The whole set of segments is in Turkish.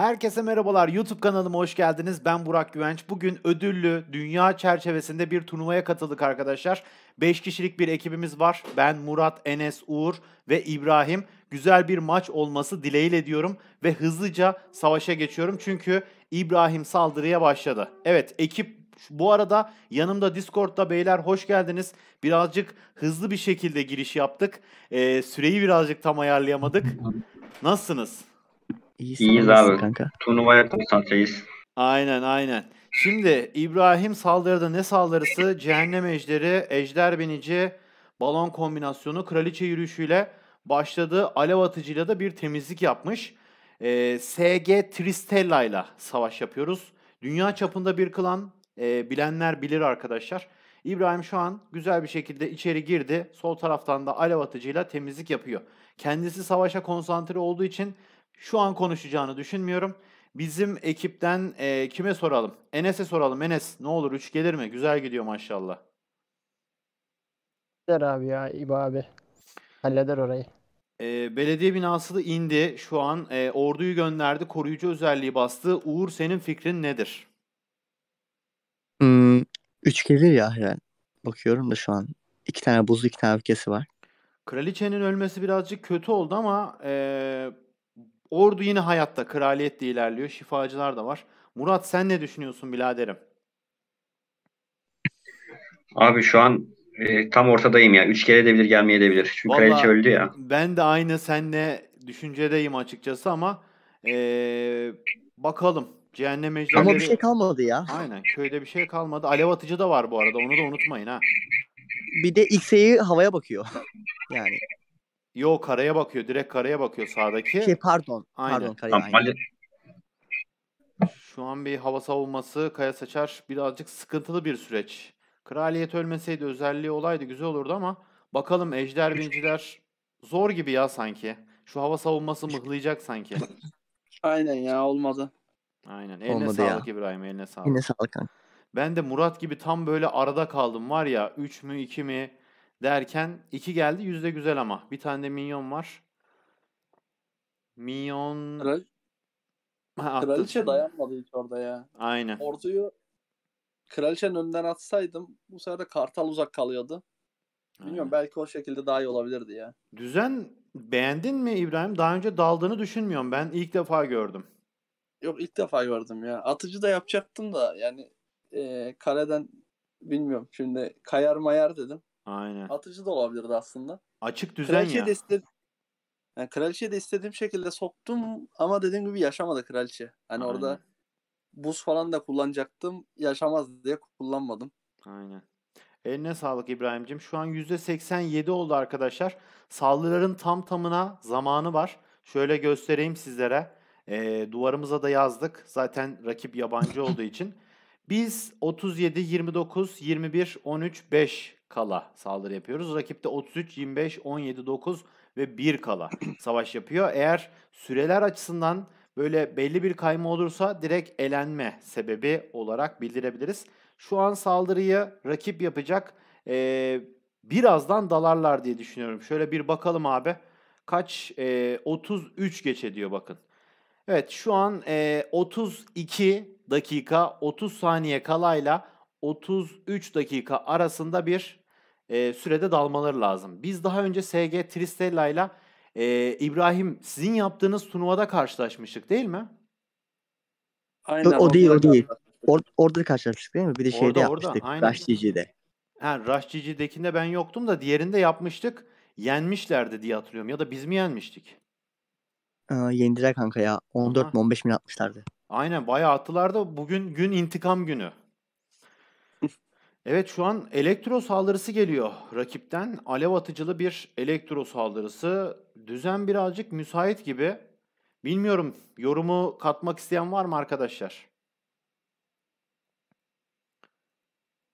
Herkese merhabalar. YouTube kanalıma hoş geldiniz. Ben Burak Güvenç. Bugün ödüllü dünya çerçevesinde bir turnuvaya katıldık arkadaşlar. 5 kişilik bir ekibimiz var. Ben, Murat, Enes, Uğur ve İbrahim. Güzel bir maç olması dileğiyle diyorum ve hızlıca savaşa geçiyorum. Çünkü İbrahim saldırıya başladı. Evet, ekip bu arada yanımda Discord'da beyler hoş geldiniz. Birazcık hızlı bir şekilde giriş yaptık. Ee, süreyi birazcık tam ayarlayamadık. Nasılsınız? İyisin İyiyiz abi. Kanka. Turnuvaya konsantreyiz. Aynen aynen. Şimdi İbrahim saldırıda ne saldırısı? Cehennem ejderi, ejder binici, balon kombinasyonu, kraliçe yürüyüşüyle başladı. Alev atıcıyla da bir temizlik yapmış. Ee, SG Tristella ile savaş yapıyoruz. Dünya çapında bir klan. Ee, bilenler bilir arkadaşlar. İbrahim şu an güzel bir şekilde içeri girdi. Sol taraftan da alev atıcıyla temizlik yapıyor. Kendisi savaşa konsantre olduğu için şu an konuşacağını düşünmüyorum. Bizim ekipten e, kime soralım? Enes'e soralım. Enes ne olur 3 gelir mi? Güzel gidiyor maşallah. Halleder abi ya İbo abi. Halleder orayı. E, belediye binası da indi. Şu an e, orduyu gönderdi. Koruyucu özelliği bastı. Uğur senin fikrin nedir? Hmm, üç gelir ya herhalde. Bakıyorum da şu an. iki tane buz, iki tane öfkesi var. Kraliçenin ölmesi birazcık kötü oldu ama e, Ordu yine hayatta, kraliyet de ilerliyor, şifacılar da var. Murat sen ne düşünüyorsun biraderim? Abi şu an e, tam ortadayım ya. Üç kere debilir gelmeye debilir. Çünkü Vallahi, kraliçe öldü ya. Ben de aynı senle düşüncedeyim açıkçası ama e, bakalım. Cehennem ejderleri... Ama bir şey kalmadı ya. Aynen köyde bir şey kalmadı. Alev atıcı da var bu arada onu da unutmayın ha. Bir de X'e'yi havaya bakıyor. Yani Yo karaya bakıyor. Direkt karaya bakıyor sağdaki. Şey pardon. Aynen. Pardon karaya. Tamam, aynen. Şu an bir hava savunması Kaya Saçar birazcık sıkıntılı bir süreç. Kraliyet ölmeseydi özelliği olaydı güzel olurdu ama bakalım Ejder Binciler zor gibi ya sanki. Şu hava savunması mıhlayacak sanki. Aynen ya olmadı. Aynen. Eline olmadı sağlık ya. İbrahim eline sağlık. Eline sağlık kanka. Ben de Murat gibi tam böyle arada kaldım var ya 3 mü 2 mi Derken iki geldi yüzde güzel ama. Bir tane de minyon var. Minyon... Kral... Kraliçe dayanmadı hiç orada ya. Aynen. Orduyu kraliçenin önden atsaydım bu sefer de kartal uzak kalıyordu. Bilmiyorum Aynen. belki o şekilde daha iyi olabilirdi ya. Düzen beğendin mi İbrahim? Daha önce daldığını düşünmüyorum. Ben ilk defa gördüm. Yok ilk defa gördüm ya. Atıcı da yapacaktım da yani e, kaleden bilmiyorum. Şimdi kayar mayar dedim. Aynen. Atıcı da olabilirdi aslında. Açık düzen kraliçe ya. De isted- yani kraliçe de istediğim şekilde soktum ama dediğim gibi yaşamadı kraliçe. Hani Aynen. orada buz falan da kullanacaktım. Yaşamaz diye kullanmadım. Aynen. Eline sağlık İbrahim'cim. Şu an %87 oldu arkadaşlar. Saldırıların tam tamına zamanı var. Şöyle göstereyim sizlere. E, duvarımıza da yazdık. Zaten rakip yabancı olduğu için. Biz 37, 29, 21, 13, 5 kala saldırı yapıyoruz. Rakip de 33, 25, 17, 9 ve 1 kala savaş yapıyor. Eğer süreler açısından böyle belli bir kayma olursa direkt elenme sebebi olarak bildirebiliriz. Şu an saldırıyı rakip yapacak. Ee, birazdan dalarlar diye düşünüyorum. Şöyle bir bakalım abi. Kaç? Ee, 33 geç ediyor bakın. Evet şu an e, 32 dakika 30 saniye kalayla 33 dakika arasında bir e, sürede dalmaları lazım. Biz daha önce SG Tristella ile İbrahim sizin yaptığınız turnuvada karşılaşmıştık değil mi? Aynen. O, o değil o değil. Or orada karşılaştık değil mi? Bir de şeyde orada, yapmıştık. Orada, Rush GG'de. Ha, Rush ben yoktum da diğerinde yapmıştık. Yenmişlerdi diye hatırlıyorum. Ya da biz mi yenmiştik? Ee, yendiler kanka ya. 14 mi 15 mi atmışlardı. Aynen bayağı attılar da bugün gün intikam günü. Evet şu an elektro saldırısı geliyor rakipten. Alev atıcılı bir elektro saldırısı. Düzen birazcık müsait gibi. Bilmiyorum yorumu katmak isteyen var mı arkadaşlar?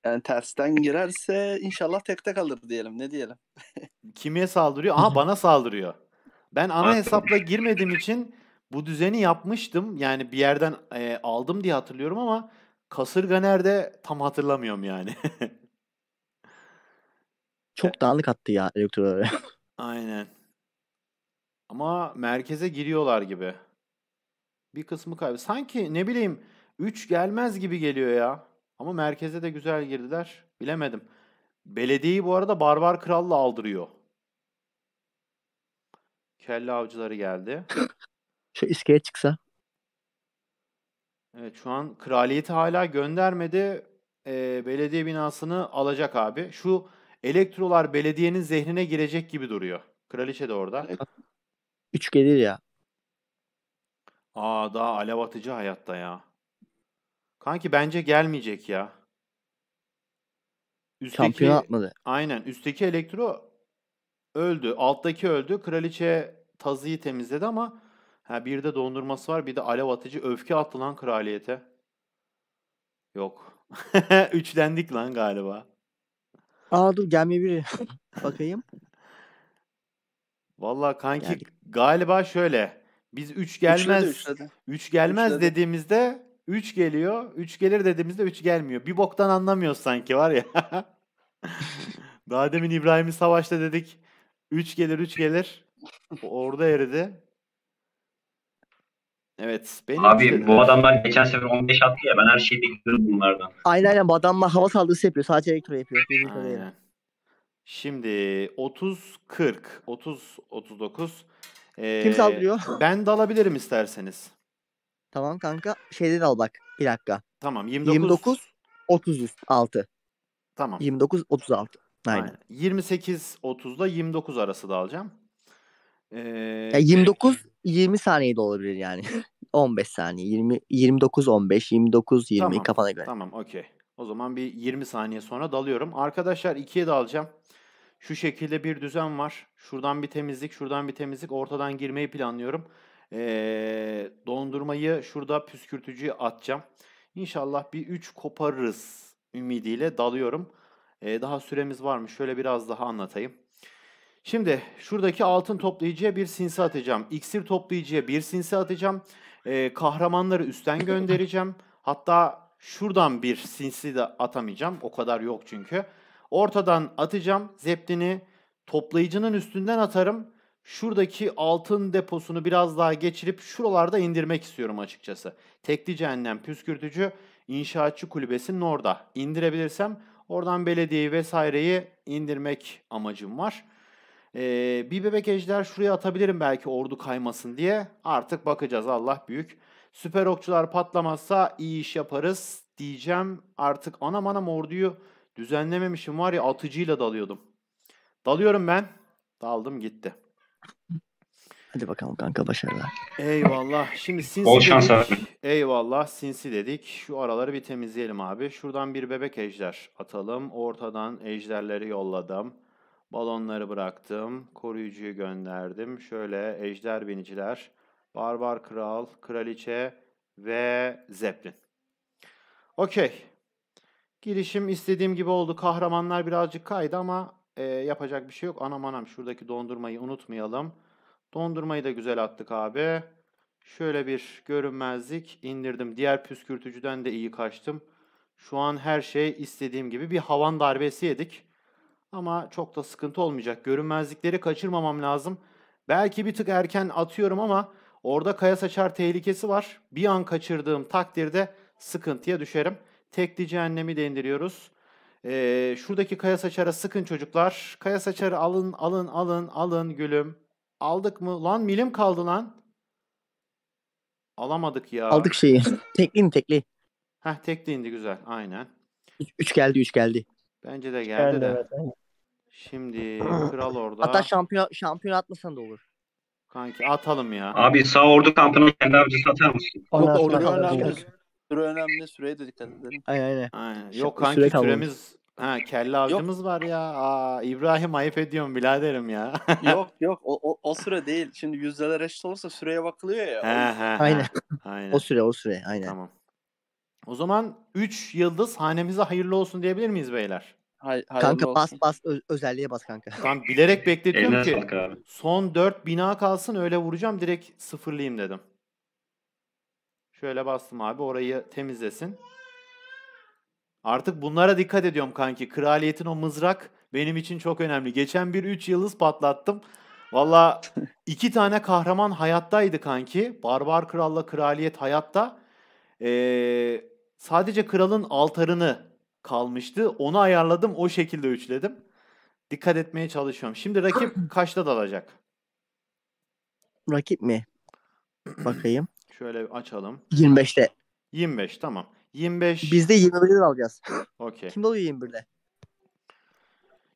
Yani tersten girerse inşallah tek tek kalır diyelim. Ne diyelim? Kime saldırıyor? Aha bana saldırıyor. Ben ana hesapla girmediğim için bu düzeni yapmıştım. Yani bir yerden e, aldım diye hatırlıyorum ama Kasırga nerede tam hatırlamıyorum yani. Çok dağınık attı ya elektroları. Aynen. Ama merkeze giriyorlar gibi. Bir kısmı kaybı. Sanki ne bileyim 3 gelmez gibi geliyor ya. Ama merkeze de güzel girdiler. Bilemedim. Belediyeyi bu arada Barbar Kral'la aldırıyor. Kelle avcıları geldi. Şu iskeleye çıksa. Evet şu an kraliyeti hala göndermedi. Ee, belediye binasını alacak abi. Şu elektrolar belediyenin zehrine girecek gibi duruyor. Kraliçe de orada. Üç gelir ya. Aa daha alev atıcı hayatta ya. Kanki bence gelmeyecek ya. Üstteki, Şampiyon atmadı. Aynen. Üstteki elektro öldü. Alttaki öldü. Kraliçe tazıyı temizledi ama Ha bir de dondurması var bir de alev atıcı öfke attı lan kraliyete. Yok. Üçlendik lan galiba. Aa dur gelmiyor biri. Bakayım. Valla kanki Geldik. galiba şöyle. Biz 3 gelmez. 3 gelmez üçledi. dediğimizde 3 geliyor. 3 gelir dediğimizde 3 gelmiyor. Bir boktan anlamıyoruz sanki var ya. Daha demin İbrahim'i savaşta dedik. 3 gelir 3 gelir. Orada eridi. Evet. Benim Abi de... bu adamlar geçen sefer 15 attı ya ben her şeyi bekliyorum bunlardan. Aynen aynen bu adamlar hava saldırısı yapıyor. Sadece elektro yapıyor. Şimdi 30 40 30 39 Kim saldırıyor? Ben de alabilirim isterseniz. Tamam kanka. Şeyden al bak. Bir dakika. Tamam 29 29 36. Tamam. 29 36. Aynen. Aynen. 28 30'da 29 arası da alacağım. Ee, yani 29 20 saniye de olabilir yani. 15 saniye, 20 29 15, 29 20 tamam, kafana göre. Tamam, okey. O zaman bir 20 saniye sonra dalıyorum. Arkadaşlar ikiye dalacağım. Şu şekilde bir düzen var. Şuradan bir temizlik, şuradan bir temizlik. Ortadan girmeyi planlıyorum. Ee, dondurmayı şurada püskürtücüye atacağım. İnşallah bir 3 koparırız ümidiyle dalıyorum. Ee, daha süremiz var mı? Şöyle biraz daha anlatayım. Şimdi şuradaki altın toplayıcıya bir sinsi atacağım. İksir toplayıcıya bir sinsi atacağım. Ee, kahramanları üstten göndereceğim. Hatta şuradan bir sinsi de atamayacağım. O kadar yok çünkü. Ortadan atacağım. Zeptini toplayıcının üstünden atarım. Şuradaki altın deposunu biraz daha geçirip şuralarda indirmek istiyorum açıkçası. Tekli cehennem püskürtücü inşaatçı kulübesinin orada. İndirebilirsem oradan belediyeyi vesaireyi indirmek amacım var. Ee, bir bebek ejder şuraya atabilirim belki ordu kaymasın diye. Artık bakacağız Allah büyük. Süper okçular patlamazsa iyi iş yaparız diyeceğim. Artık anam anam orduyu düzenlememişim var ya atıcıyla dalıyordum. Dalıyorum ben. Daldım gitti. Hadi bakalım kanka başarılar. Eyvallah. Şimdi sinsi Bol şans dedik. Abi. Eyvallah sinsi dedik. Şu araları bir temizleyelim abi. Şuradan bir bebek ejder atalım. Ortadan ejderleri yolladım. Balonları bıraktım. Koruyucuyu gönderdim. Şöyle ejder biniciler, barbar kral, kraliçe ve zeplin. Okey. Girişim istediğim gibi oldu. Kahramanlar birazcık kaydı ama e, yapacak bir şey yok. Anam anam şuradaki dondurmayı unutmayalım. Dondurmayı da güzel attık abi. Şöyle bir görünmezlik indirdim. Diğer püskürtücüden de iyi kaçtım. Şu an her şey istediğim gibi bir havan darbesi yedik. Ama çok da sıkıntı olmayacak. Görünmezlikleri kaçırmamam lazım. Belki bir tık erken atıyorum ama orada kaya saçar tehlikesi var. Bir an kaçırdığım takdirde sıkıntıya düşerim. Tekli cehennemi de indiriyoruz. Ee, şuradaki kaya saçara sıkın çocuklar. Kaya saçarı alın, alın, alın, alın gülüm. Aldık mı? Lan milim kaldı lan. Alamadık ya. Aldık şeyi. tekli mi tekli? Heh tekli indi güzel. Aynen. Üç, üç geldi, üç geldi. Bence de geldi, geldi de. Evet, aynen. Şimdi kral orada. Hatta şampiyon şampiyon atmasan da olur. Kanki atalım ya. Abi sağ ordu kampına kendi avcısı satar mısın? Yok Yok orada Süre önemli. Süreye de dikkat edelim. Aynen aynen. Aynen. Yok kanki süre süremiz ha kelle avcımız var ya. Aa, İbrahim ayıp ediyorum biraderim ya. yok yok o, o, o süre değil. Şimdi yüzdeler eşit olursa süreye bakılıyor ya. He, he, he. Aynen. Aynen. O süre o süre aynen. Tamam. O zaman 3 yıldız hanemize hayırlı olsun diyebilir miyiz beyler? Hay, kanka bas olsun. bas ö- özelliğe bas kanka. Ben bilerek bekletiyorum ki son 4 bina kalsın öyle vuracağım direkt sıfırlayayım dedim. Şöyle bastım abi orayı temizlesin. Artık bunlara dikkat ediyorum kanki. Kraliyetin o mızrak benim için çok önemli. Geçen bir 3 yıldız patlattım. Valla iki tane kahraman hayattaydı kanki. Barbar kralla kraliyet hayatta. Ee, sadece kralın altarını kalmıştı. Onu ayarladım o şekilde üçledim. Dikkat etmeye çalışıyorum. Şimdi rakip kaçta dalacak? Rakip mi? Bakayım. Şöyle açalım. 25'te. 25 tamam. 25. Biz de 21'de dalacağız. Okey. Kim dalıyor 21'de?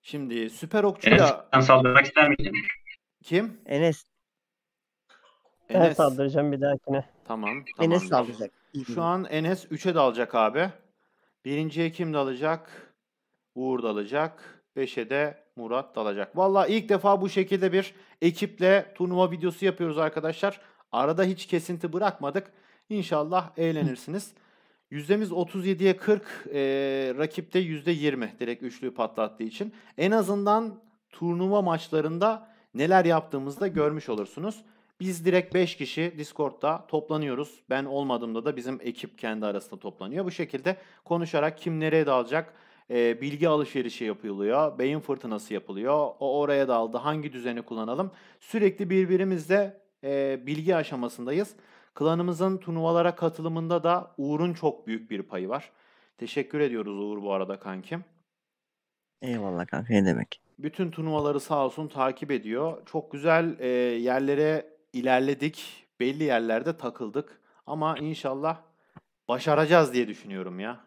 Şimdi Süper Okçu'yla... Enes saldırmak ister miydin? Kim? Enes. Enes. Ben saldıracağım bir dahakine. Tamam. tamam Enes saldıracak. Şu an Enes 3'e dalacak abi. Birinciye kim dalacak? Uğur dalacak. Beşe de Murat dalacak. Valla ilk defa bu şekilde bir ekiple turnuva videosu yapıyoruz arkadaşlar. Arada hiç kesinti bırakmadık. İnşallah eğlenirsiniz. Yüzdemiz 37'ye 40, e, rakipte yüzde %20 direkt üçlüyü patlattığı için. En azından turnuva maçlarında neler yaptığımızı da görmüş olursunuz. Biz direkt 5 kişi Discord'da toplanıyoruz. Ben olmadığımda da bizim ekip kendi arasında toplanıyor. Bu şekilde konuşarak kim nereye dalacak e, bilgi alışverişi yapılıyor. Beyin fırtınası yapılıyor. O oraya daldı. Hangi düzeni kullanalım? Sürekli birbirimizle e, bilgi aşamasındayız. Klanımızın turnuvalara katılımında da Uğur'un çok büyük bir payı var. Teşekkür ediyoruz Uğur bu arada kankim. Eyvallah kanka ne demek. Bütün turnuvaları sağ olsun takip ediyor. Çok güzel e, yerlere ilerledik. Belli yerlerde takıldık. Ama inşallah başaracağız diye düşünüyorum ya.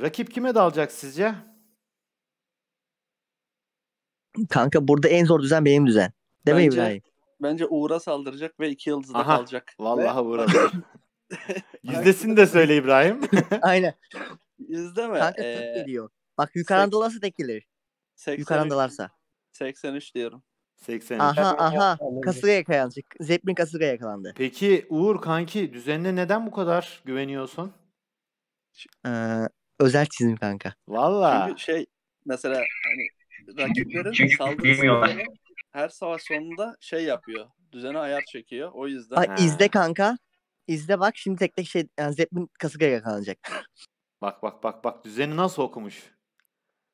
Rakip kime dalacak sizce? Kanka burada en zor düzen benim düzen. Değil mi bence, İbrahim? Bence Uğur'a saldıracak ve iki yıldızı da Aha, kalacak. Vallahi ve... Uğur'a Yüzdesini de söyle İbrahim. Aynen. İzleme. Kanka ee, geliyor. Bak yukarıdan dolarsa tekilir. Yukarıdan dolarsa. 83 diyorum. 83. Aha aha. Kasırga yakalandı. Zeppelin kasırga yakalandı. Peki Uğur kanki düzenine neden bu kadar güveniyorsun? Ee, özel çizim kanka. Valla. Çünkü şey mesela hani rakiplerin saldırısını her savaş sonunda şey yapıyor. Düzene ayar çekiyor. O yüzden. Ay, izle kanka. İzle bak şimdi tek tek şey yani Zeppelin kasırga yakalanacak. Bak bak bak bak düzeni nasıl okumuş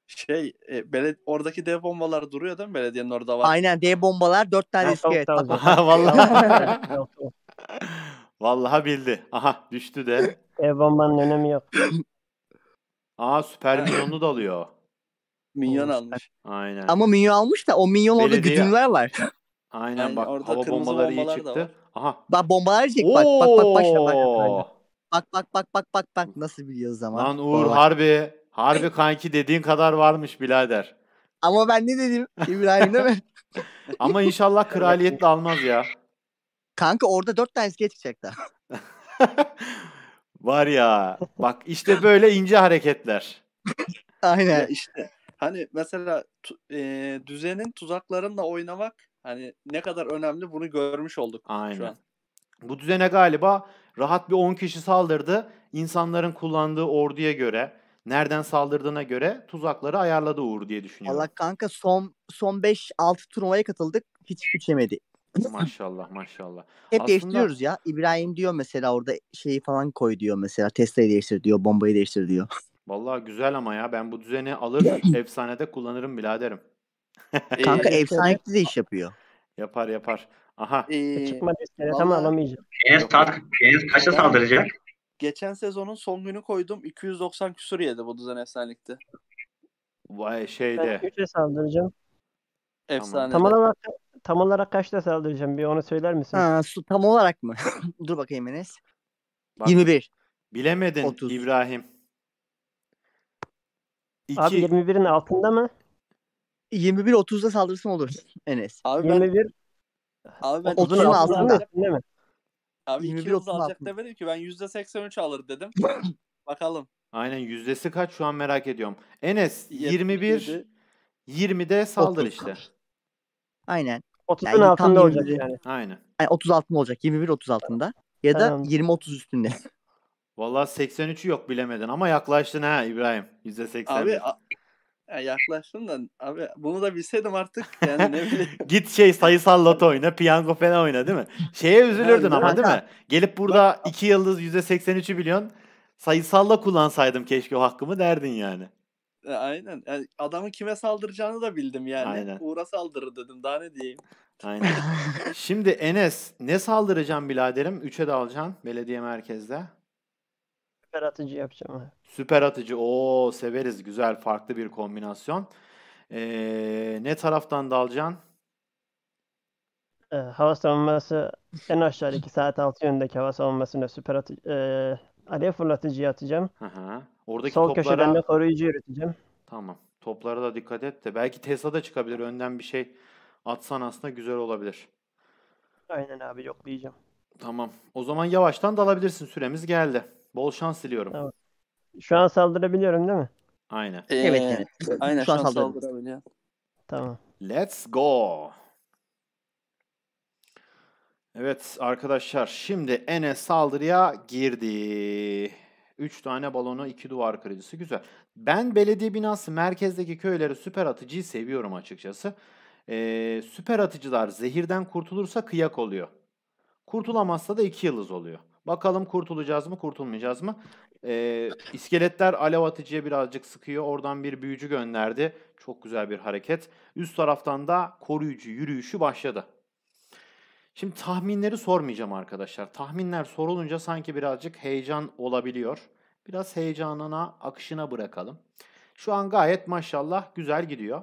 şey e, beled oradaki dev bombalar duruyor değil mi belediyenin orada var? Aynen dev bombalar dört tane iskelet. Tamam, tamam. Vallahi. Vallahi bildi. Aha düştü de. Dev bombanın önemi yok. Aa süper minyonu da alıyor. Minyon almış. Aynen. Ama minyon almış da o minyon orada Belediye... güdümler var. Aynen, Aynen bak orada hava bombaları iyi çıktı. Aha. Bak bombalar çek bak bak bak başla bak. Bak bak bak bak bak bak nasıl biliyoruz zaman. Lan Uğur Bana harbi Harbi kanki dediğin kadar varmış birader. Ama ben ne dedim İbrahim değil mi? Ama inşallah kraliyetle almaz ya. Kanka orada dört tane iskelet çıkacak Var ya. Bak işte böyle ince hareketler. Aynen. işte hani mesela e, düzenin tuzaklarınla oynamak hani ne kadar önemli bunu görmüş olduk Aynen. şu an. Bu düzene galiba rahat bir 10 kişi saldırdı. İnsanların kullandığı orduya göre nereden saldırdığına göre tuzakları ayarladı Uğur diye düşünüyorum. Allah kanka son son 5-6 turnuvaya katıldık. Hiç güçemedi. maşallah maşallah. Hep Aslında... değiştiriyoruz ya. İbrahim diyor mesela orada şeyi falan koy diyor mesela. Tesla'yı değiştir diyor. Bombayı değiştir diyor. Vallahi güzel ama ya ben bu düzeni alır efsanede kullanırım biraderim. Ee, kanka efsanekli de iş yapıyor. Yapar yapar. Aha. Ee, Çıkma testere ama alamayacağım. Keynes, tar- Keynes kaça saldıracak? Geçen sezonun son günü koydum. 290 küsur yedi bu Boduzan Efsanelik'te. Vay şeyde. Ben 3'e saldıracağım. Efsane. Tam olarak, tam olarak kaçta saldıracağım? Bir onu söyler misin? Ha, su tam olarak mı? Dur bakayım Enes. Bak, 21. Bilemedin 30. İbrahim. İki. Abi 21'in altında mı? 21 30'da saldırsın olur Enes. Abi ben 21 Abi ben 30'un altında. altında. mi? Abi 21, 30 alacak demedim ki ben %83 alır dedim. Bakalım. Aynen yüzdesi kaç şu an merak ediyorum. Enes 21 20'de saldır 30. işte. Aynen. 30'un yani altında olacak yani. Aynen. Yani 30 altında olacak. 21 30 altında. Ya da tamam. 20 30 üstünde. Vallahi 83'ü yok bilemedin ama yaklaştın ha İbrahim. %80. Abi ya yaklaştım da abi bunu da bilseydim artık yani ne bileyim. Git şey sayısal loto oyna, piyango falan oyna değil mi? Şeye üzülürdün ama değil mi? Gelip burada iki yıldız yüzde seksen üçü biliyorsun. Sayısalla kullansaydım keşke o hakkımı derdin yani. E, aynen. Yani adamın kime saldıracağını da bildim yani. Aynen. Uğur'a saldırır dedim. Daha ne diyeyim? Aynen. Şimdi Enes ne saldıracağım biraderim? 3'e de alacaksın belediye merkezde. Süper atıcı yapacağım. Abi. Süper atıcı. o severiz. Güzel farklı bir kombinasyon. Ee, ne taraftan dalacaksın? E, hava savunması en aşağı 2 saat altı yönündeki hava savunmasına süper atıcı, e, alev fırlatıcı atacağım. Aha. Oradaki Sol toplara... köşeden de koruyucu yürüteceğim. Tamam. Toplara da dikkat et de. Belki Tesla da çıkabilir. Önden bir şey atsan aslında güzel olabilir. Aynen abi yoklayacağım. Tamam. O zaman yavaştan dalabilirsin. Süremiz geldi. Bol şans diliyorum. Tamam. Şu an saldırabiliyorum değil mi? Aynen. Ee, evet, evet. Aynen şu an, saldırabiliyorum. Tamam. Let's go. Evet arkadaşlar şimdi Enes saldırıya girdi. 3 tane balonu 2 duvar kırıcısı güzel. Ben belediye binası merkezdeki köyleri süper atıcıyı seviyorum açıkçası. Ee, süper atıcılar zehirden kurtulursa kıyak oluyor. Kurtulamazsa da 2 yıldız oluyor. Bakalım kurtulacağız mı kurtulmayacağız mı? Ee, iskeletler alev atıcıya birazcık sıkıyor. Oradan bir büyücü gönderdi. Çok güzel bir hareket. Üst taraftan da koruyucu yürüyüşü başladı. Şimdi tahminleri sormayacağım arkadaşlar. Tahminler sorulunca sanki birazcık heyecan olabiliyor. Biraz heyecanına, akışına bırakalım. Şu an gayet maşallah güzel gidiyor.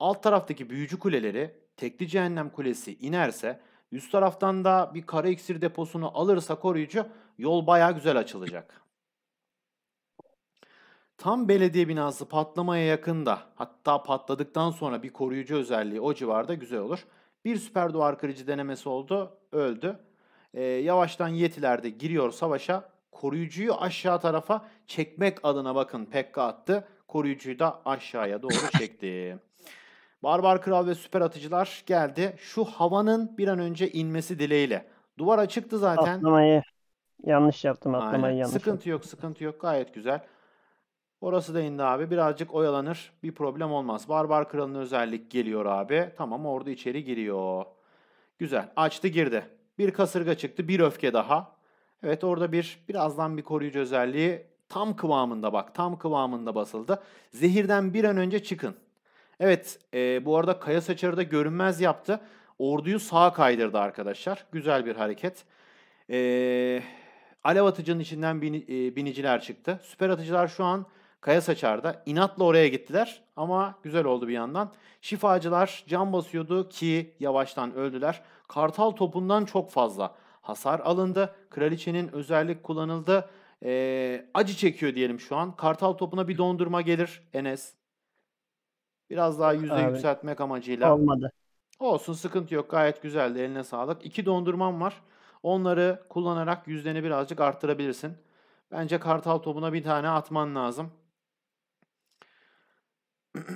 Alt taraftaki büyücü kuleleri, tekli cehennem kulesi inerse Üst taraftan da bir kara iksir deposunu alırsa koruyucu yol baya güzel açılacak. Tam belediye binası patlamaya yakında hatta patladıktan sonra bir koruyucu özelliği o civarda güzel olur. Bir süper duvar kırıcı denemesi oldu öldü. Ee, yavaştan yetiler de giriyor savaşa koruyucuyu aşağı tarafa çekmek adına bakın Pekka attı. Koruyucuyu da aşağıya doğru çekti. Barbar Kral ve süper atıcılar geldi. Şu havanın bir an önce inmesi dileğiyle. Duvar açıktı zaten. Atlamayı yanlış yaptım. Atlamayı Aynen. yanlış Sıkıntı yaptım. yok, sıkıntı yok. Gayet güzel. Orası da indi abi. Birazcık oyalanır. Bir problem olmaz. Barbar Kral'ın özellik geliyor abi. Tamam orada içeri giriyor. Güzel. Açtı girdi. Bir kasırga çıktı. Bir öfke daha. Evet orada bir birazdan bir koruyucu özelliği tam kıvamında bak tam kıvamında basıldı. Zehirden bir an önce çıkın. Evet e, bu arada Kaya Saçar'ı da görünmez yaptı. Orduyu sağa kaydırdı arkadaşlar. Güzel bir hareket. E, alev atıcının içinden bin, e, biniciler çıktı. Süper atıcılar şu an Kaya Saçar'da. inatla oraya gittiler ama güzel oldu bir yandan. Şifacılar can basıyordu ki yavaştan öldüler. Kartal topundan çok fazla hasar alındı. Kraliçenin özellik kullanıldı. E, acı çekiyor diyelim şu an. Kartal topuna bir dondurma gelir Enes. Biraz daha yüzde Abi, yükseltmek amacıyla. Olmadı. Olsun sıkıntı yok. Gayet güzeldi. Eline sağlık. İki dondurmam var. Onları kullanarak yüzdeni birazcık arttırabilirsin. Bence kartal topuna bir tane atman lazım.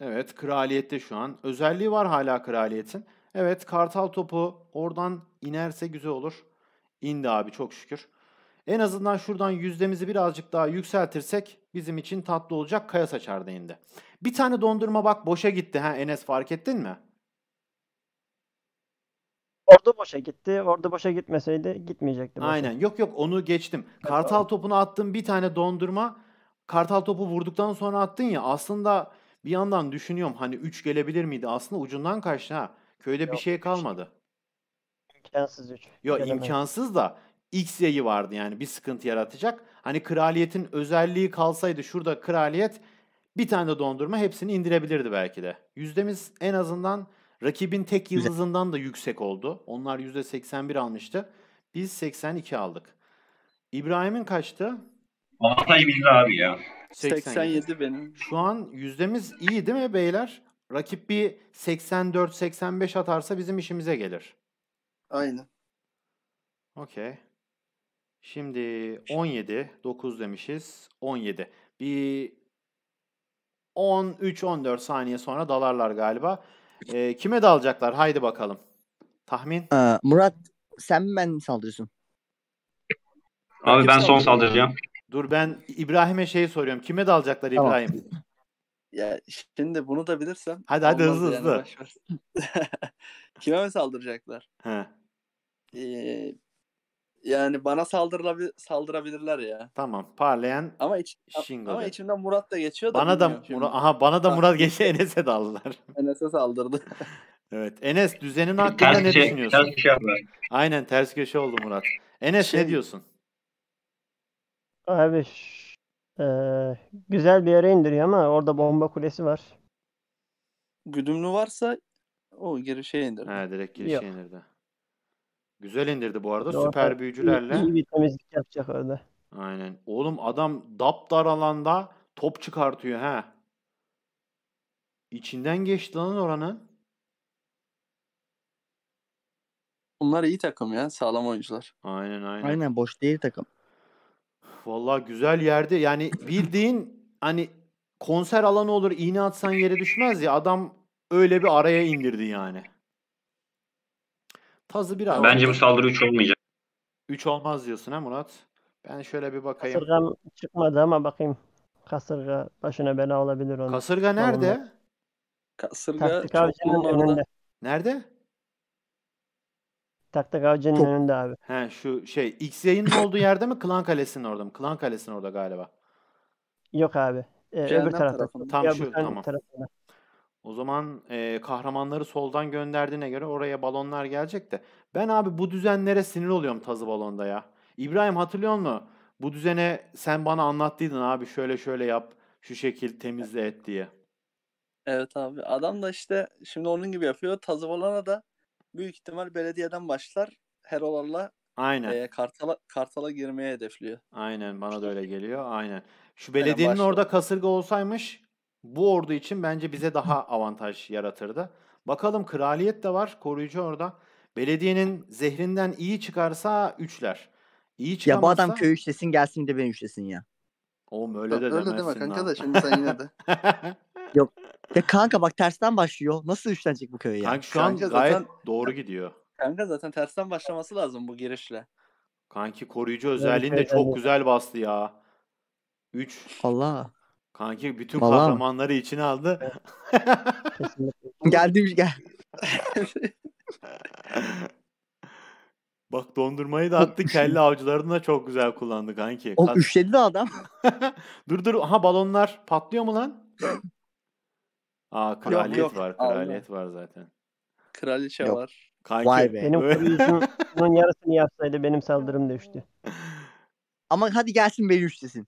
evet kraliyette şu an. Özelliği var hala kraliyetin. Evet kartal topu oradan inerse güzel olur. İndi abi çok şükür. En azından şuradan yüzdemizi birazcık daha yükseltirsek bizim için tatlı olacak kaya saçar değindi. Bir tane dondurma bak boşa gitti ha Enes fark ettin mi? Orada boşa gitti. Orada boşa gitmeseydi gitmeyecekti. Boşa. Aynen. Yok yok onu geçtim. Kartal topunu topuna bir tane dondurma Kartal topu vurduktan sonra attın ya aslında bir yandan düşünüyorum hani 3 gelebilir miydi? Aslında ucundan kaçtı ha. Köyde yok, bir şey kalmadı. İmkansız 3. Yok imkansız da X yayı vardı yani bir sıkıntı yaratacak. Hani kraliyetin özelliği kalsaydı şurada kraliyet bir tane de dondurma hepsini indirebilirdi belki de. Yüzdemiz en azından rakibin tek yıldızından da yüksek oldu. Onlar yüzde %81 almıştı. Biz 82 aldık. İbrahim'in kaçtı? Vallahi bildi abi ya. 87. 87 benim. Şu an yüzdemiz iyi değil mi beyler? Rakip bir 84-85 atarsa bizim işimize gelir. Aynen. Okey. Şimdi 17, 9 demişiz. 17. Bir 13-14 saniye sonra dalarlar galiba. E, kime dalacaklar? Haydi bakalım. Tahmin? Ee, Murat sen mi ben mi saldırıyorsun? Abi ben son saldıracağım. Dur ben İbrahim'e şey soruyorum. Kime dalacaklar İbrahim? Ya şimdi bunu da bilirsem. Hadi hadi hızlı yani, hızlı. Kime mi saldıracaklar? He. Ee, yani bana saldırılabil saldırabilirler ya. Tamam. Parlayan ama iç Shingo. Ama içimden Murat da geçiyor da. Bana da Murat şimdi. aha bana da Murat geçti Enes'e daldılar. Enes'e saldırdı. evet. Enes düzenin hakkında ne düşünüyorsun? Ters köşe Aynen ters köşe oldu Murat. Enes şey, ne diyorsun? Abi e, güzel bir yere indiriyor ama orada bomba kulesi var. Güdümlü varsa o geri şey indirdi. Ha direkt geri şey indirdi. Güzel indirdi bu arada. Doğru. Süper büyücülerle. İyi, iyi bir temizlik yapacak orada. Aynen. Oğlum adam daptar alanda top çıkartıyor ha. İçinden geçti lan oranın. Bunlar iyi takım ya. Sağlam oyuncular. Aynen aynen. Aynen boş değil takım. Vallahi güzel yerde. Yani bildiğin hani konser alanı olur. iğne atsan yere düşmez ya. Adam öyle bir araya indirdi yani. Tazı biraz. Bence bu saldırı 3 olmayacak. 3 olmaz diyorsun ha Murat. Ben şöyle bir bakayım. Kasırga çıkmadı ama bakayım. Kasırga başına bela olabilir onun. Kasırga nerede? Kasırga Taktik avcının önünde. Nerede? Taktik avcının Top. önünde abi. He şu şey X yayının olduğu yerde mi? Klan Kalesi'nin orada mı? Klan Kalesi'nin orada galiba. Yok abi. Ee, öbür tarafta. Tam ya şu tamam. Tarafında. O zaman e, kahramanları soldan gönderdiğine göre oraya balonlar gelecek de. Ben abi bu düzenlere sinir oluyorum tazı balonda ya. İbrahim hatırlıyor musun? Bu düzene sen bana anlattıydın abi şöyle şöyle yap, şu şekil temizle et diye. Evet abi adam da işte şimdi onun gibi yapıyor. Tazı balona da büyük ihtimal belediyeden başlar. Herolarla Aynen. E, kartala, kartala girmeye hedefliyor. Aynen bana da öyle geliyor. Aynen. Şu belediyenin orada kasırga olsaymış bu ordu için bence bize daha avantaj yaratırdı. Bakalım kraliyet de var koruyucu orada. Belediyenin zehrinden iyi çıkarsa üçler. İyi çıkamazsa... Ya bu adam köy üçlesin gelsin de ben üçlesin ya. Oğlum öyle de demezsin. Öyle deme kanka da şimdi sen yine de. Yok. Ya kanka bak tersten başlıyor. Nasıl üçlenecek bu köy ya? Kanka şu an kanka gayet zaten... doğru gidiyor. Kanka zaten tersten başlaması lazım bu girişle. Kanki koruyucu özelliğini de şey çok güzel bastı ya. 3. Allah. Kanki bütün Vallahi kahramanları mi? içine aldı. Geldi gel. Bak dondurmayı da attı. Kelle avcılarını da çok güzel kullandı kanki. O Kat... üşledi de adam. dur dur. Aha balonlar patlıyor mu lan? Aa kraliyet yok, yok. var. Kraliyet Allah. var zaten. Kraliçe yok. var. Kanki. Vay be. Benim koruyucumun yarısını yapsaydı benim saldırım da düştü. Ama hadi gelsin beni üçlesin.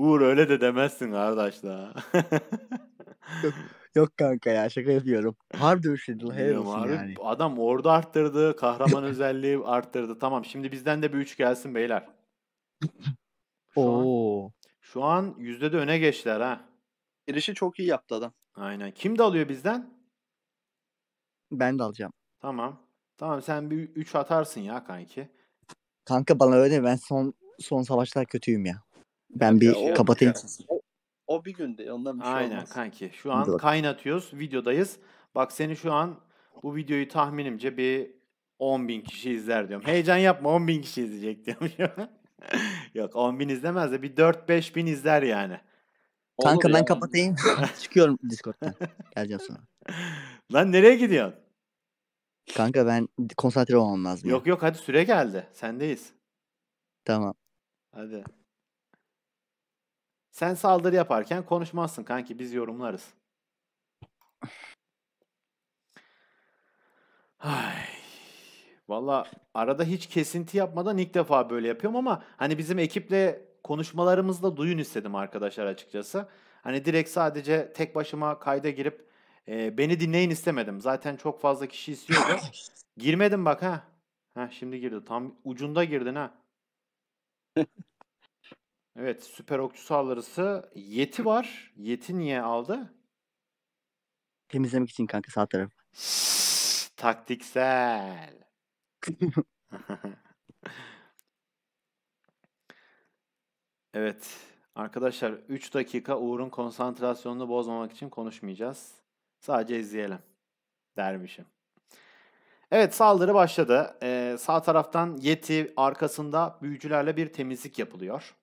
Uğur öyle de demezsin kardeş yok, kanka ya şaka yapıyorum. Harbi üşüdü helal olsun yani. Adam orada arttırdı. Kahraman özelliği arttırdı. Tamam şimdi bizden de bir 3 gelsin beyler. Şu Oo. An, şu an yüzde de öne geçtiler ha. Girişi çok iyi yaptı adam. Aynen. Kim de alıyor bizden? Ben de alacağım. Tamam. Tamam sen bir 3 atarsın ya kanki. Kanka bana öyle ben son son savaşlar kötüyüm ya. Ben bir ya, kapatayım. o, o bir günde ondan bir şey olmaz. Aynen olmaz. kanki. Şu an kaynatıyoruz. Videodayız. Bak seni şu an bu videoyu tahminimce bir 10 bin kişi izler diyorum. Heyecan yapma 10 bin kişi izleyecek diyorum. Yok 10 bin izlemez de bir 4-5 bin izler yani. Kanka Olur ben ya. kapatayım. Çıkıyorum Discord'dan. Geleceğim sonra. Lan nereye gidiyorsun? Kanka ben konsantre olmam lazım. Yok yok hadi süre geldi. Sendeyiz. Tamam. Hadi. Sen saldırı yaparken konuşmazsın kanki biz yorumlarız. Ay. Valla arada hiç kesinti yapmadan ilk defa böyle yapıyorum ama hani bizim ekiple konuşmalarımızda duyun istedim arkadaşlar açıkçası. Hani direkt sadece tek başıma kayda girip e, beni dinleyin istemedim. Zaten çok fazla kişi istiyordu. Girmedim bak ha. Ha şimdi girdi. Tam ucunda girdin ha. Evet süper okçu saldırısı. Yeti var. Yeti niye aldı? Temizlemek için kanka sağ tarafı. Taktiksel. evet. Arkadaşlar 3 dakika Uğur'un konsantrasyonunu bozmamak için konuşmayacağız. Sadece izleyelim. Dermişim. Evet saldırı başladı. Ee, sağ taraftan Yeti arkasında büyücülerle bir temizlik yapılıyor.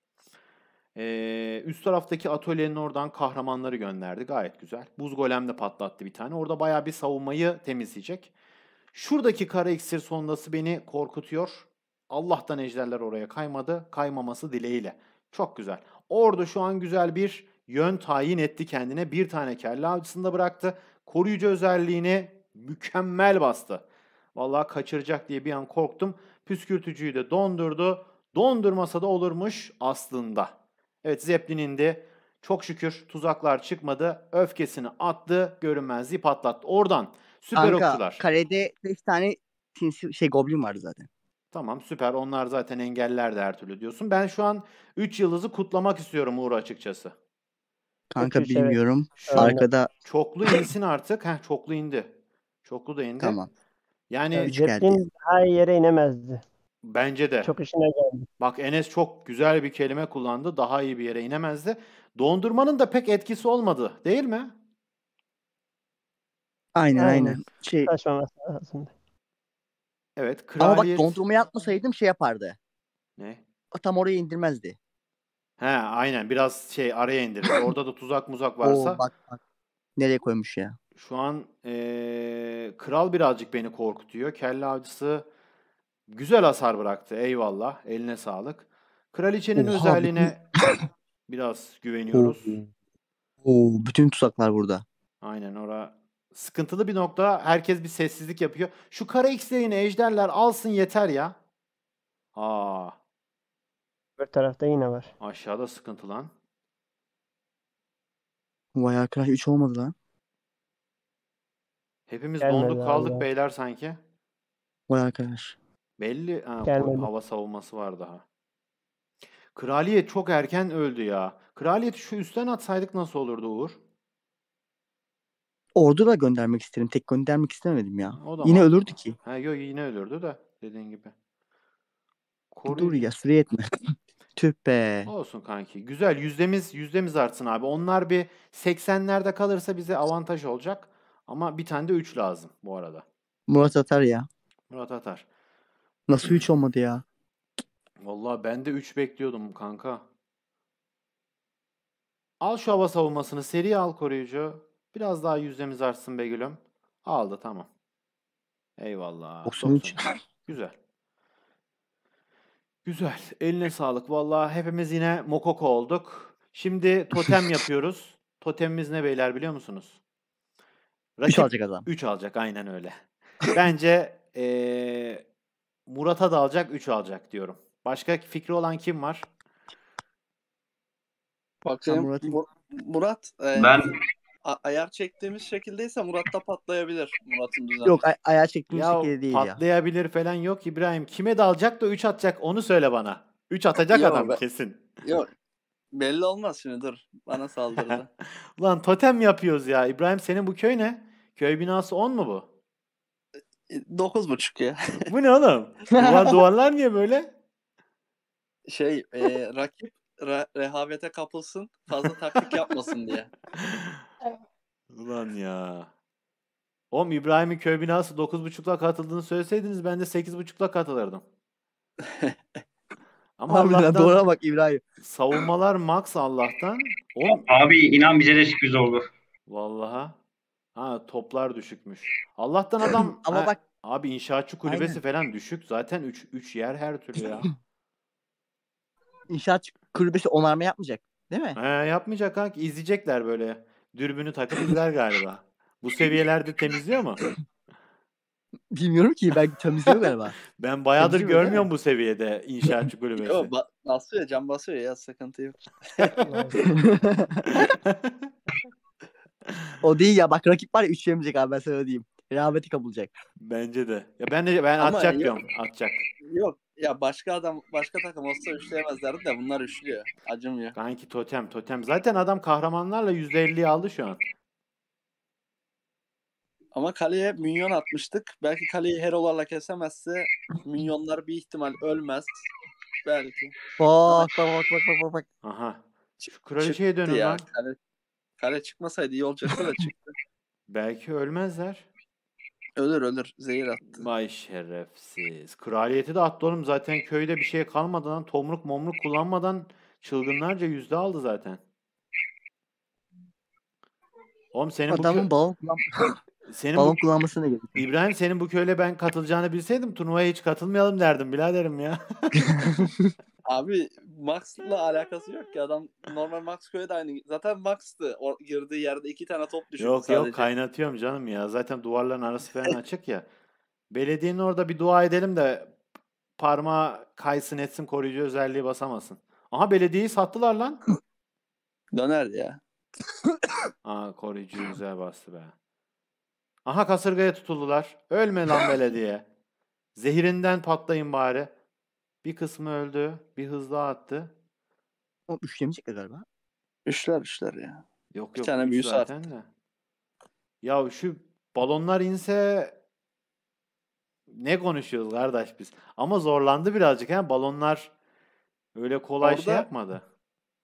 Ee, üst taraftaki atölyenin oradan kahramanları gönderdi. Gayet güzel. Buz golem de patlattı bir tane. Orada baya bir savunmayı temizleyecek. Şuradaki kara iksir sondası beni korkutuyor. Allah'tan ejderler oraya kaymadı. Kaymaması dileğiyle. Çok güzel. Orada şu an güzel bir yön tayin etti kendine. Bir tane kelle avcısında bıraktı. Koruyucu özelliğini mükemmel bastı. Vallahi kaçıracak diye bir an korktum. Püskürtücüyü de dondurdu. Dondurmasa da olurmuş aslında. Evet Zeppelin'in de çok şükür tuzaklar çıkmadı. Öfkesini attı, görünmezliği patlattı. Oradan süper Kanka, okçular. kalede 5 tane sinsi, şey goblin var zaten. Tamam süper. Onlar zaten engeller de her türlü diyorsun. Ben şu an 3 yıldızı kutlamak istiyorum Uğur açıkçası. Kanka Üç, bilmiyorum. Şu Arkada çoklu insin artık. Heh, çoklu indi. Çoklu da indi. Tamam. Yani Zeppelin her yere inemezdi. Bence de. Çok işine geldi. Bak Enes çok güzel bir kelime kullandı. Daha iyi bir yere inemezdi. Dondurmanın da pek etkisi olmadı değil mi? Aynen aynen. aynen. Şey... aslında. Evet. Kraliyet... Ama bak dondurmayı atmasaydım şey yapardı. Ne? Tam oraya indirmezdi. He aynen biraz şey araya indirdi. Orada da tuzak muzak varsa. Oo, bak, bak. Nereye koymuş ya? Şu an ee, kral birazcık beni korkutuyor. Kelle avcısı Güzel hasar bıraktı. Eyvallah. Eline sağlık. Kraliçenin Oha, özelliğine bütün... biraz güveniyoruz. Oo, bütün tuzaklar burada. Aynen ora sıkıntılı bir nokta. Herkes bir sessizlik yapıyor. Şu kara X'lerini ejderler alsın yeter ya. Aa. Bir tarafta yine var. Aşağıda sıkıntı lan. Vay arkadaş 3 olmadı lan. Hepimiz Gelmedi donduk kaldık abi. beyler sanki. Vay arkadaş. Belli. Ha, Gelmedi. hava savunması var daha. Kraliyet çok erken öldü ya. Kraliyeti şu üstten atsaydık nasıl olurdu Uğur? Ordu da göndermek isterim. Tek göndermek istemedim ya. yine ölürdü ki. Ha yok yine ölürdü de dediğin gibi. Koru... Dur ya süre yetme. Tüh be. Olsun kanki. Güzel. Yüzdemiz yüzdemiz artsın abi. Onlar bir 80'lerde kalırsa bize avantaj olacak. Ama bir tane de 3 lazım bu arada. Murat atar ya. Murat atar. Nasıl 3 olmadı ya? Vallahi ben de 3 bekliyordum kanka. Al şu hava savunmasını. Seri al koruyucu. Biraz daha yüzdemiz artsın be gülüm. Aldı tamam. Eyvallah. 93. 90. Güzel. Güzel. Eline sağlık. Vallahi hepimiz yine mokoko olduk. Şimdi totem yapıyoruz. Totemimiz ne beyler biliyor musunuz? 3 alacak adam. 3 alacak aynen öyle. Bence ee, Murat'a da alacak, 3 alacak diyorum. Başka fikri olan kim var? Bakayım. Murat, Murat e, ben a- ayar çektiğimiz şekildeyse Murat da patlayabilir. Murat'ın düzeni. Yok ay- ayar çektiğimiz ya, şekilde değil patlayabilir ya. Patlayabilir falan yok İbrahim. Kime dalacak da 3 atacak onu söyle bana. 3 atacak yok, adam ben... kesin. Yok. Belli olmaz şimdi dur. Bana saldırdı. Lan totem yapıyoruz ya. İbrahim senin bu köy ne? Köy binası 10 mu bu? Dokuz buçuk ya. Bu ne oğlum? Duvar, duvarlar niye böyle? Şey e, rakip re- rehavete kapılsın fazla taktik yapmasın diye. Ulan ya. Oğlum İbrahim'in köy binası buçukla katıldığını söyleseydiniz ben de sekiz buçukla katılırdım. Ama Harbiden Allah'tan doğru bak İbrahim. savunmalar max Allah'tan. Oğlum, Abi inan bize de sürpriz oldu. vallaha. Ha toplar düşükmüş. Allah'tan adam Ama ha, e, bak abi inşaatçı kulübesi Aynen. falan düşük. Zaten 3 3 yer her türlü ya. İnşaatçı kulübesi onarma yapmayacak değil mi? He, yapmayacak kanka. İzleyecekler böyle. Dürbünü takıp izler galiba. Bu seviyelerde temizliyor mu? Bilmiyorum ki ben temizliyor galiba. ben bayağıdır Temizliyor görmüyorum bu seviyede inşaatçı kulübesi. Yok ba- basıyor cam basıyor ya sıkıntı yok. o değil ya bak rakip var ya 3 yemeyecek abi ben sana diyeyim. Rehaveti kabulacak. Bence de. Ya ben de ben Ama atacak yok. Atacak. Yok ya başka adam başka takım olsa üçleyemezlerdi de bunlar üçlüyor. Acımıyor. Kanki totem totem. Zaten adam kahramanlarla %50'yi aldı şu an. Ama kaleye minyon atmıştık. Belki kaleyi herolarla kesemezse minyonlar bir ihtimal ölmez. Belki. Bak bak bak bak bak. bak. Aha. Şu kraliçeye dönün lan. Kale, Kale çıkmasaydı iyi da çıktı. Belki ölmezler. Ölür ölür. Zehir attı. Vay şerefsiz. Kraliyeti de attı oğlum. Zaten köyde bir şey kalmadan tomruk momruk kullanmadan çılgınlarca yüzde aldı zaten. Oğlum senin Adamın bu balon, kullan- senin balon bu- kullanmasına gerek İbrahim senin bu köyle ben katılacağını bilseydim turnuvaya hiç katılmayalım derdim biraderim ya. Abi Max'la alakası yok ki adam normal Max Koy'a da aynı. Zaten Max'tı o girdiği yerde iki tane top düşürdü Yok sadece. yok kaynatıyorum canım ya. Zaten duvarların arası falan açık ya. Belediyenin orada bir dua edelim de parmağı kaysın etsin koruyucu özelliği basamasın. Aha belediyeyi sattılar lan. Dönerdi ya. Aa koruyucu güzel bastı be. Aha kasırgaya tutuldular. Ölme lan belediye. Zehirinden patlayın bari. Bir kısmı öldü. Bir hızlı attı. O üçlemeyecekler galiba. Üçler üçler ya. Yok bir yok. tane büyüsü zaten de. Ya şu balonlar inse ne konuşuyoruz kardeş biz? Ama zorlandı birazcık. Yani balonlar öyle kolay Orada, şey yapmadı.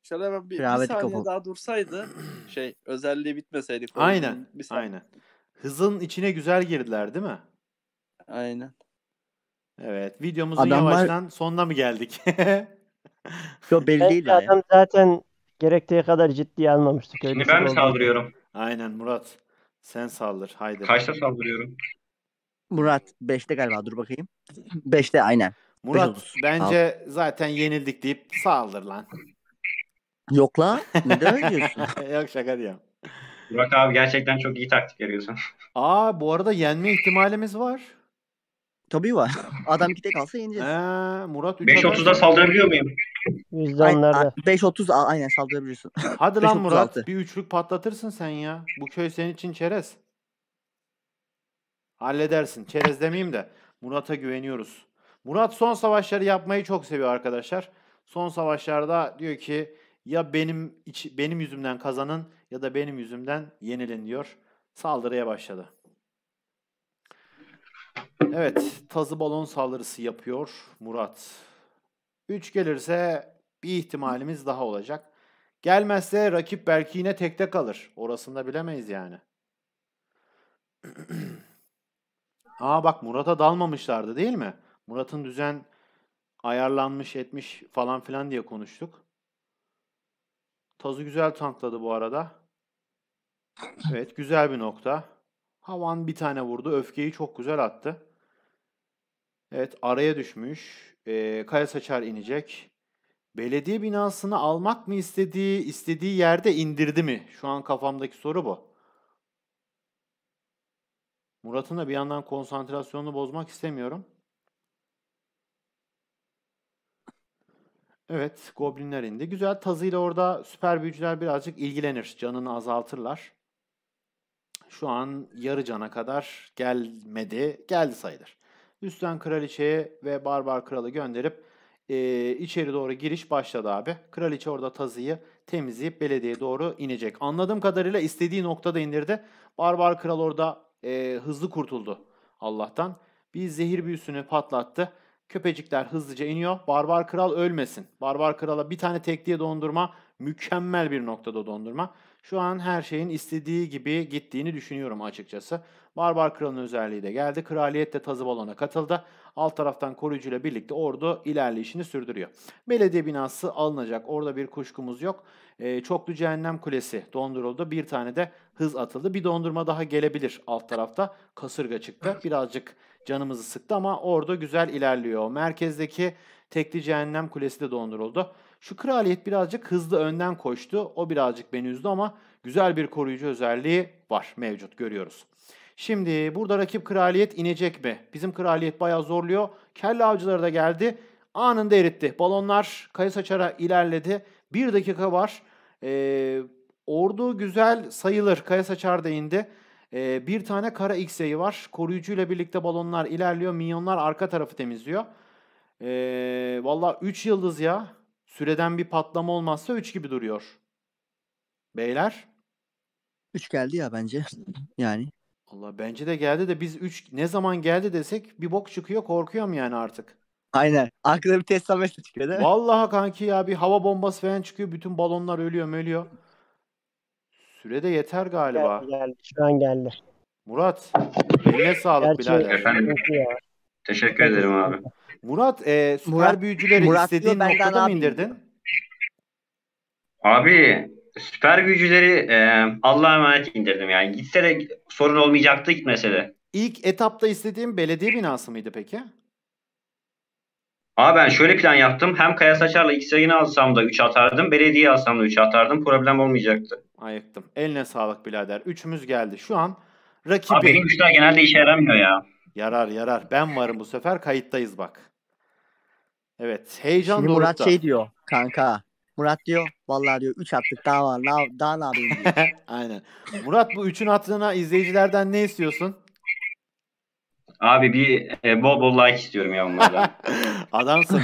Şöyle ben bir, Kıravet bir saniye kapı. daha dursaydı şey özelliği bitmeseydi. Aynen. Bir aynen. Hızın içine güzel girdiler değil mi? Aynen. Evet. Videomuzun Adamlar... yavaştan sonuna mı geldik? Yok belli değil. Adam zaten gerektiği kadar ciddi almamıştık. Şimdi ben şey mi saldırıyorum? Aynen Murat. Sen saldır. Haydi. Kaçta saldırıyorum? Murat 5'te galiba dur bakayım. 5'te aynen. Murat Beş bence Al. zaten yenildik deyip saldır lan. Yok la. Ne demek diyorsun? Yok şaka diyorum. Murat abi gerçekten çok iyi taktik veriyorsun. Aa bu arada yenme ihtimalimiz var. Tabi var. Adam 2'de kalsa yeneceğiz. Ee, Murat 5.30'da saldırabiliyor muyum? Vicdanlarda. 5.30 aynen saldırabiliyorsun. Hadi lan Murat bir üçlük patlatırsın sen ya. Bu köy senin için çerez. Halledersin. Çerez demeyeyim de Murat'a güveniyoruz. Murat son savaşları yapmayı çok seviyor arkadaşlar. Son savaşlarda diyor ki ya benim iç, benim yüzümden kazanın ya da benim yüzümden yenilin diyor. Saldırıya başladı. Evet, tazı balon saldırısı yapıyor Murat. 3 gelirse bir ihtimalimiz daha olacak. Gelmezse rakip belki yine tekte kalır. Orasında bilemeyiz yani. Aa bak Murat'a dalmamışlardı değil mi? Murat'ın düzen ayarlanmış etmiş falan filan diye konuştuk. Tazı güzel tankladı bu arada. Evet güzel bir nokta. Havan bir tane vurdu. Öfkeyi çok güzel attı. Evet araya düşmüş. E, Kaya Saçar inecek. Belediye binasını almak mı istediği, istediği yerde indirdi mi? Şu an kafamdaki soru bu. Murat'ın da bir yandan konsantrasyonunu bozmak istemiyorum. Evet, goblinler indi. Güzel. Tazıyla orada süper büyücüler birazcık ilgilenir. Canını azaltırlar şu an yarı cana kadar gelmedi. Geldi sayılır. Üstten kraliçeye ve barbar kralı gönderip e, içeri doğru giriş başladı abi. Kraliçe orada tazıyı temizleyip belediyeye doğru inecek. Anladığım kadarıyla istediği noktada indirdi. Barbar kral orada e, hızlı kurtuldu Allah'tan. Bir zehir büyüsünü patlattı. Köpecikler hızlıca iniyor. Barbar kral ölmesin. Barbar krala bir tane tekliye dondurma. Mükemmel bir noktada dondurma. Şu an her şeyin istediği gibi gittiğini düşünüyorum açıkçası. Barbar kralın özelliği de geldi. Kraliyet de tazı balona katıldı. Alt taraftan koruyucuyla birlikte ordu ilerleyişini sürdürüyor. Belediye binası alınacak. Orada bir kuşkumuz yok. E, çoklu cehennem kulesi donduruldu. Bir tane de hız atıldı. Bir dondurma daha gelebilir alt tarafta. Kasırga çıktı. Birazcık canımızı sıktı ama orada güzel ilerliyor. Merkezdeki tekli cehennem kulesi de donduruldu. Şu kraliyet birazcık hızlı önden koştu. O birazcık beni üzdü ama güzel bir koruyucu özelliği var mevcut görüyoruz. Şimdi burada rakip kraliyet inecek mi? Bizim kraliyet bayağı zorluyor. Kelle avcıları da geldi. Anında eritti. Balonlar kaya saçara ilerledi. Bir dakika var. Ee, ordu güzel sayılır. Kaya saçar da indi. Ee, bir tane kara X'eyi var. Koruyucuyla birlikte balonlar ilerliyor. Minyonlar arka tarafı temizliyor. Ee, Valla 3 yıldız ya. Süreden bir patlama olmazsa 3 gibi duruyor. Beyler? 3 geldi ya bence. Yani. Allah bence de geldi de biz 3 ne zaman geldi desek bir bok çıkıyor korkuyorum yani artık. Aynen. Arkada bir test samesi çıkıyor değil mi? Vallahi kanki ya bir hava bombası falan çıkıyor. Bütün balonlar ölüyor ölüyor. Sürede yeter galiba. Geldi, geldi. Şu an geldi. Murat eline sağlık Gerçi... birader. Efendim. Teşekkür ederim abi. Murat e, süper Murat, büyücüleri Murat istediğin diyor, noktada mı indirdin? Abi süper gücüleri e, Allah'a emanet indirdim yani. Gitse de sorun olmayacaktı gitmese de. İlk etapta istediğim belediye binası mıydı peki? Abi ben şöyle plan yaptım. Hem Kaya Saçar'la ikisini alsam da 3 atardım. Belediye alsam da 3 atardım. Problem olmayacaktı. Ayıktım. Eline sağlık birader. Üçümüz geldi. Şu an rakibi... Abi benim güçler genelde işe yaramıyor ya. Yarar yarar. Ben varım bu sefer. Kayıttayız bak. Evet. Heyecan Şimdi Murat şey diyor kanka. Murat diyor vallahi diyor 3 attık daha var. Daha, daha ne yapayım Aynen. Murat bu 3'ün attığına izleyicilerden ne istiyorsun? Abi bir e, bol bol like istiyorum ya bunlardan. Adamsın.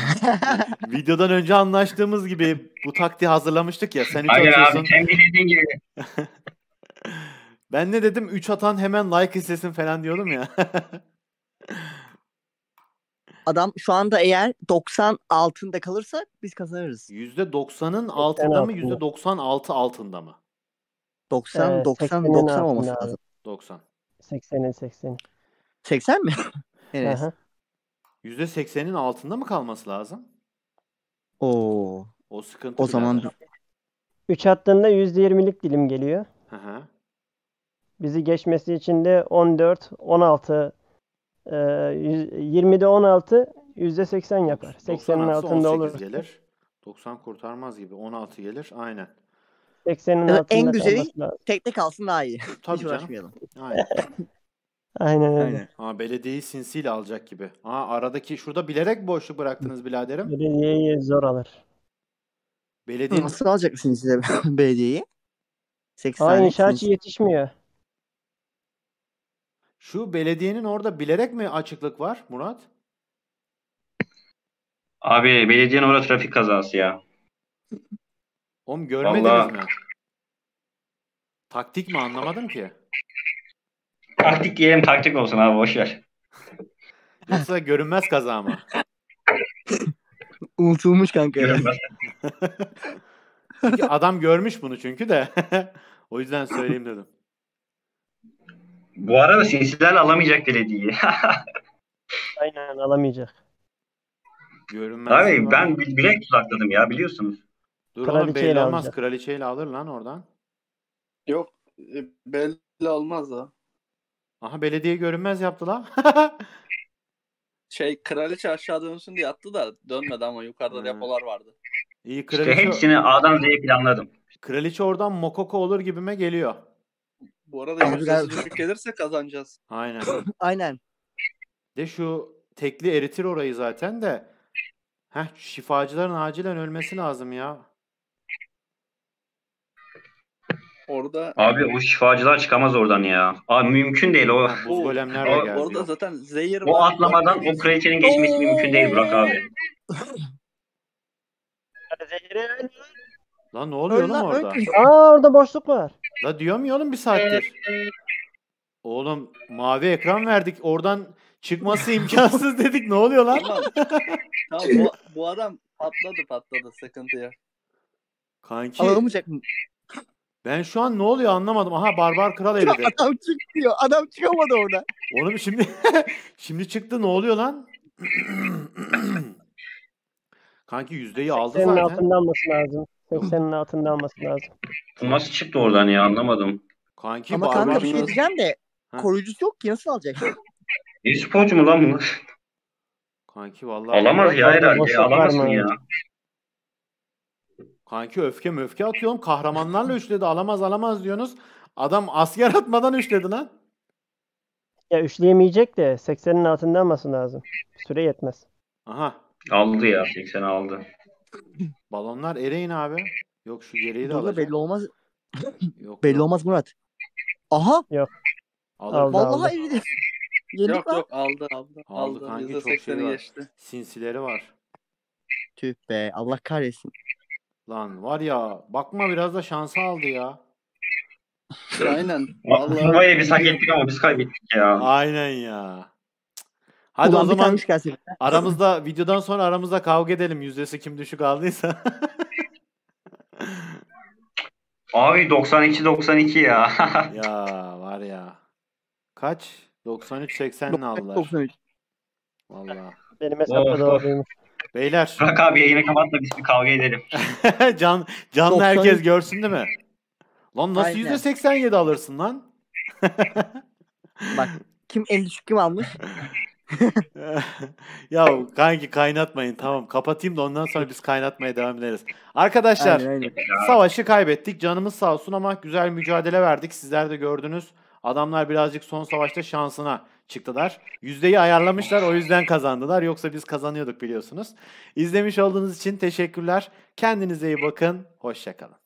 Videodan önce anlaştığımız gibi bu taktiği hazırlamıştık ya. Sen 3 Aynen atıyorsun. abi sen bildiğin gibi. ben ne dedim? 3 atan hemen like istesin falan diyordum ya. Adam şu anda eğer 90 altında kalırsa biz kazanırız. %90'ın altında mı %96 altında mı? 90 ee, 90 90 altında. olması lazım. 90. 80'in 80. 80 mi? evet. %80'in altında mı kalması lazım? Oo. O sıkıntı. O zaman 3 hattında %20'lik dilim geliyor. Hı hı. Bizi geçmesi için de 14 16 e, 20'de 16 %80 yapar. 80'in altında olur. gelir. 90 kurtarmaz gibi. 16 gelir. Aynen. 80'in yani altında en güzeli tekne alsın daha iyi. Tabii Hiç uğraşmayalım. Aynen. Aynen öyle. Aynen. belediyeyi sinsiyle alacak gibi. Ha, aradaki şurada bilerek boşluk bıraktınız biraderim. Belediyeyi zor alır. Belediye... Nasıl alacak sinsiyle belediyeyi? 80 Aynı şarkı yetişmiyor. Şu belediyenin orada bilerek mi açıklık var Murat? Abi belediyenin orada trafik kazası ya. Oğlum görmediniz Vallahi... mi? Taktik mi anlamadım ki. Taktik diyelim taktik olsun abi boş boşver. Yoksa görünmez kaza mı? Unutulmuş kanka. Görünmez. adam görmüş bunu çünkü de. o yüzden söyleyeyim dedim. Bu arada Sesiler alamayacak belediye. Aynen alamayacak. Görünmez. Abi ben bil- bilek tutakladım ya biliyorsunuz. Dur oğlum Kraliçeyle belli olmaz. alacak. Kraliçeyle alır lan oradan. Yok e, belli almaz da. Aha belediye görünmez yaptı lan. Şey kraliçe aşağı dönsün diye attı da dönmedi ama yukarıda Hmm. depolar vardı. İyi İşte kraliçe, hepsini A'dan Z'ye planladım. kraliçe oradan Mokoko olur gibime geliyor. Bu arada yüzdesi düşük gelirse kazanacağız. Aynen. Aynen. De şu tekli eritir orayı zaten de. Heh, şifacıların acilen ölmesi lazım ya. Orada Abi o şifacılar çıkamaz oradan ya. Abi mümkün değil o. Bu golemler de geldi. Orada zaten zehir O var. atlamadan o kraliçenin geçmesi mümkün değil Burak abi. Zehri Lan ne oluyor Öl lan lan, orada? öl. Aa orada boşluk var. La diyorum ya oğlum bir saattir. Oğlum mavi ekran verdik. Oradan çıkması imkansız dedik. Ne oluyor lan? Tamam. tamam bu, bu adam patladı patladı sıkıntı yok. Kanki. Alamayacak mı? Ben şu an ne oluyor anlamadım. Aha Barbar Kral evde. Adam çıktı diyor. Adam çıkamadı orada. Oğlum şimdi şimdi çıktı ne oluyor lan? Kanki yüzdeyi aldı Senin zaten. altından basın lazım. 80'in altında alması lazım. Nasıl çıktı oradan ya anlamadım. Kanki Ama kanka bir şey diyeceğim de Ha. koruyucusu yok ki nasıl alacak? İyi sporcu mu lan bunlar? Kanki vallahi Alamaz ya herhalde. Boşluk Alamazsın ya. Kanki öfke öfke atıyorum. Kahramanlarla üçledi. Alamaz alamaz diyorsunuz. Adam asker atmadan üçledi lan. Ya üçleyemeyecek de 80'in altında alması lazım. Süre yetmez. Aha. Aldı ya. 80 aldı. Balonlar ereğin abi. Yok şu gereği de Dur alacağım. belli olmaz. Yok, Belli yok. olmaz Murat. Aha Alır. Aldı, vallahi aldı. eridi. Yedik Yok lan. yok aldı aldı. Aldı Aldı, kanki, çok şey var. geçti. Sinsileri var. Tüh be Allah kahretsin. Lan var ya bakma biraz da şansı aldı ya. Aynen. Vallahi Turnuvayı biz hak ettik ama biz kaybettik ya. Aynen ya. Hadi Ulan o zaman aramızda videodan sonra aramızda kavga edelim yüzdesi kim düşük aldıysa. Abi 92 92 ya. ya var ya. Kaç? 93 80 ne aldılar? 93. Vallahi. Benim hesapta da Beyler. Bırak abi yayını kapat da biz bir kavga edelim. can can herkes görsün değil mi? Lan nasıl yüzde %87 alırsın lan? Bak kim en düşük kim almış? ya kanki kaynatmayın tamam kapatayım da ondan sonra biz kaynatmaya devam ederiz. Arkadaşlar aynen, aynen. savaşı kaybettik canımız sağ olsun ama güzel mücadele verdik sizler de gördünüz. Adamlar birazcık son savaşta şansına çıktılar. Yüzdeyi ayarlamışlar o yüzden kazandılar yoksa biz kazanıyorduk biliyorsunuz. İzlemiş olduğunuz için teşekkürler. Kendinize iyi bakın. Hoşçakalın.